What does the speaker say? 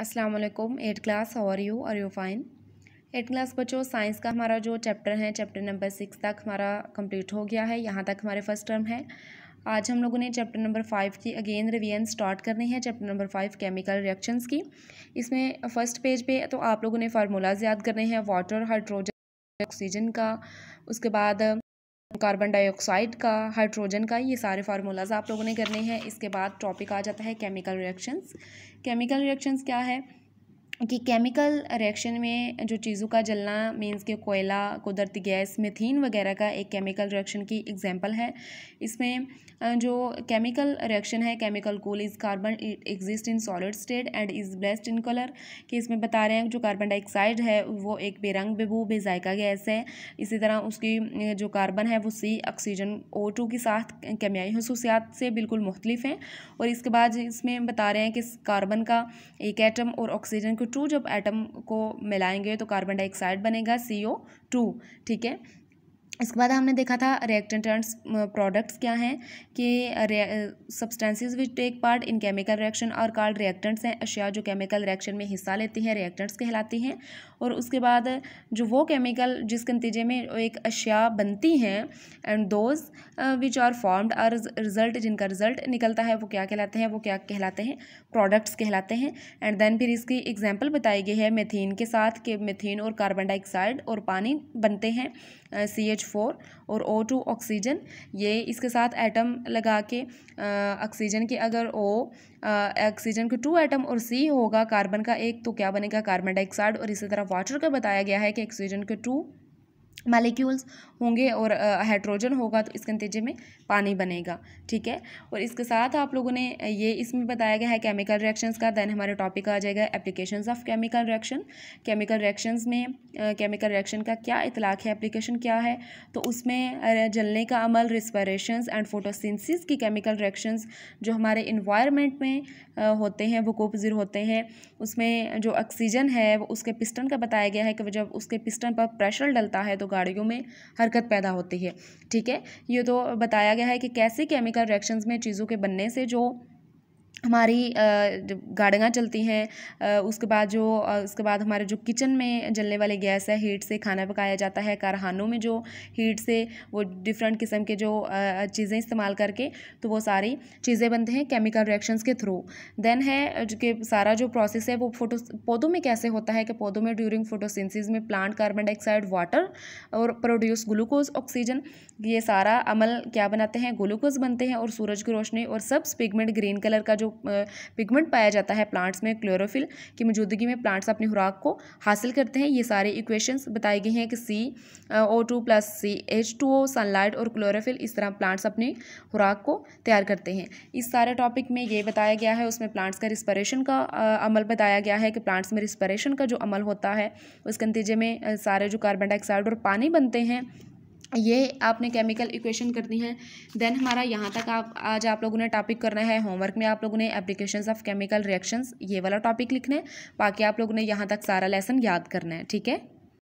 अस्सलाम वालेकुम eight class how are you are you fine eight class बच्चों science का हमारा जो चैप्टर है चैप्टर नंबर सिक्स तक हमारा कंप्लीट हो गया है यहाँ तक हमारे फर्स्ट टर्म है आज हम लोगों ने चैप्टर नंबर फाइव की अगेन रिवीजन स्टार्ट करनी है chapter number five chemical reactions की इसमें फर्स्ट पेज पे तो आप लोगों ने फार्मूलाज याद करने हैं वाटर हाइड्रोजन ऑक्सीजन का उसके बाद कार्बन डाइऑक्साइड का हाइड्रोजन का ये सारे फार्मूलाज आप लोगों ने करने हैं इसके बाद टॉपिक आ जाता है केमिकल रिएक्शंस केमिकल रिएक्शंस क्या है कि केमिकल रिएक्शन में जो चीज़ों का जलना मीन्स के कोयला कुदरती गैस मिथीन वगैरह का एक केमिकल रिएक्शन की एग्जांपल है इसमें जो केमिकल रिएक्शन है chemical coal is carbon it exist in solid state and is blessed in colour कि इसमें बता रहे हैं जो कार्बन डाइऑक्साइड है वो एक बेरंग बेबू बेजायका गैस है इसी तरह उसकी जो कार्बन है वो सी ऑक्सीजन ओ टू के साथ कैमियाई खसूसियात से बिल्कुल मुख्तलिफ हैं और इसके बाद इसमें बता रहे हैं कि कार्बन का एक एटम और ऑक्सीजन को टू जब एटम को मिलाएंगे तो कार्बन डाइऑक्साइड बनेगा सी ओ टू ठीक है इसके बाद हमने देखा था रिएक्टेंट प्रोडक्ट्स क्या हैं कि substances which take part in chemical reaction और कार्ड रिएक्टेंट्स हैं अशिया जो केमिकल रिएक्शन में हिस्सा लेती हैं रिएक्टेंट्स कहलाती हैं और उसके बाद जो वो केमिकल जिसके नतीजे में एक अशिया बनती हैं and those which are formed और रिजल्ट जिनका रिजल्ट निकलता है वो क्या कहलाते हैं वो क्या कहलाते हैं प्रोडक्ट्स कहलाते हैं एंड देन फिर इसकी एग्जाम्पल बताई गई है मेथीन के साथ कि मेथीन और कार्बन डाइऑक्साइड और पानी बनते हैं सी एच फोर और ओ टू ऑक्सीजन ये इसके साथ एटम लगा के ऑक्सीजन के अगर ओ ऑक्सीजन के टू एटम और सी होगा कार्बन का एक तो क्या बनेगा कार्बन डाइऑक्साइड और इसी तरह वाटर का बताया गया है कि ऑक्सीजन के टू मालिक्यूल्स होंगे और हाइड्रोजन होगा तो इसके नतीजे में पानी बनेगा ठीक है और इसके साथ आप लोगों ने ये इसमें बताया गया है केमिकल रिएक्शंस का देन हमारे टॉपिक आ जाएगा applications of chemical reaction chemical reactions में केमिकल रिएक्शन का क्या इतलाक है एप्लीकेशन क्या है तो उसमें जलने का अमल रिस्परेशन एंड फोटोसिंसिस की केमिकल रिएक्शंस जो हमारे इन्वायरमेंट में होते हैं वो कोपजिर होते हैं उसमें जो ऑक्सीजन है उसके पिस्टन का बताया गया है कि जब उसके पिस्टन पर प्रेशर डलता है तो गाड़ियों में हरकत पैदा होती है ठीक है ये तो बताया गया है कि कैसे केमिकल रिएक्शंस में चीज़ों के बनने से जो हमारी गाड़ियाँ चलती हैं उसके बाद जो उसके बाद हमारे जो किचन में जलने वाले गैस है हीट से खाना पकाया जाता है कारखानों में जो हीट से वो डिफरेंट किस्म के जो चीज़ें इस्तेमाल करके तो वो सारी चीज़ें बनते हैं केमिकल रिएक्शंस के थ्रू देन है जो कि सारा जो प्रोसेस है वो फोटो पौधों में कैसे होता है कि पौधों में ड्यूरिंग फोटोसिंसिस में प्लांट कार्बन डाइऑक्साइड वाटर और प्रोड्यूस ग्लूकोज ऑक्सीजन ये सारा अमल क्या बनाते हैं ग्लूकोज बनते हैं और सूरज की रोशनी और सब्स पिगमेंट ग्रीन कलर का जो पिगमेंट पाया जाता है प्लांट्स में क्लोरोफिल की मौजूदगी में प्लांट्स अपनी खुराक को हासिल करते हैं ये सारे इक्वेशंस बताए गए हैं कि C O two plus C H two O sunlight और क्लोरोफिल इस तरह प्लांट्स अपनी खुराक को तैयार करते हैं इस सारे टॉपिक में ये बताया गया है उसमें प्लांट्स का रिस्परेशन का अमल बताया गया है कि प्लांट्स में रिस्परेशन का जो अमल होता है उसके नतीजे में सारे जो कार्बन डाइऑक्साइड और पानी बनते हैं ये आपने केमिकल इक्वेशन करनी है देन हमारा यहाँ तक आप आज आप लोगों ने टॉपिक करना है होमवर्क में आप लोगों ने एप्लीकेशंस ऑफ केमिकल रिएक्शंस ये वाला टॉपिक लिखना है बाकी आप लोगों ने यहाँ तक सारा लेसन याद करना है ठीक है